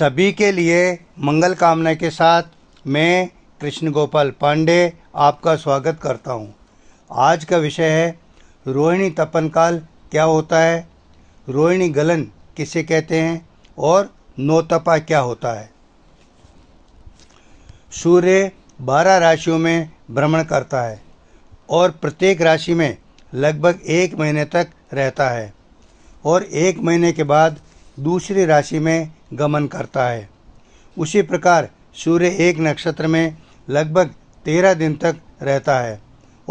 सभी के लिए मंगल कामना के साथ मैं कृष्ण गोपाल पांडे आपका स्वागत करता हूँ आज का विषय है रोहिणी तपन काल क्या होता है रोहिणी गलन किसे कहते हैं और नोतपा क्या होता है सूर्य बारह राशियों में भ्रमण करता है और प्रत्येक राशि में लगभग एक महीने तक रहता है और एक महीने के बाद दूसरी राशि में गमन करता है उसी प्रकार सूर्य एक नक्षत्र में लगभग तेरह दिन तक रहता है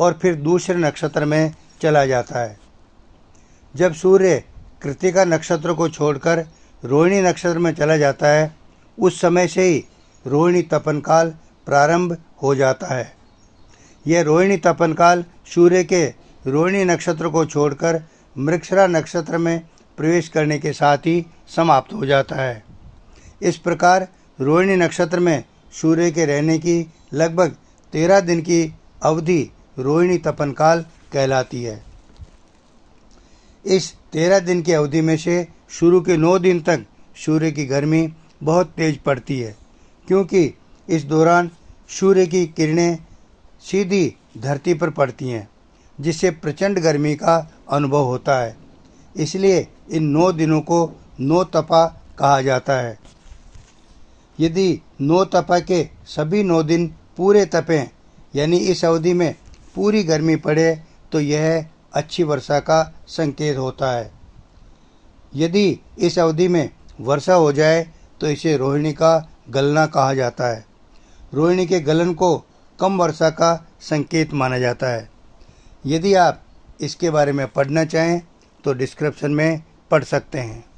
और फिर दूसरे नक्षत्र में चला जाता है जब सूर्य कृतिका नक्षत्र को छोड़कर रोहिणी नक्षत्र में चला जाता है उस समय से ही रोहिणी तपन काल प्रारंभ हो जाता है यह रोहिणी तपन काल सूर्य के रोहिणी नक्षत्र को छोड़कर मृक्षरा नक्षत्र में प्रवेश करने के साथ ही समाप्त हो जाता है इस प्रकार रोहिणी नक्षत्र में सूर्य के रहने की लगभग तेरह दिन की अवधि रोहिणी तपन काल कहलाती है इस तेरह दिन की अवधि में से शुरू के नौ दिन तक सूर्य की गर्मी बहुत तेज पड़ती है क्योंकि इस दौरान सूर्य की किरणें सीधी धरती पर पड़ती हैं जिससे प्रचंड गर्मी का अनुभव होता है इसलिए इन नौ दिनों को नौ तपा कहा जाता है यदि नौ तपा के सभी नौ दिन पूरे तपें यानी इस अवधि में पूरी गर्मी पड़े तो यह अच्छी वर्षा का संकेत होता है यदि इस अवधि में वर्षा हो जाए तो इसे रोहिणी का गलना कहा जाता है रोहिणी के गलन को कम वर्षा का संकेत माना जाता है यदि आप इसके बारे में पढ़ना चाहें तो डिस्क्रिप्शन में पढ़ सकते हैं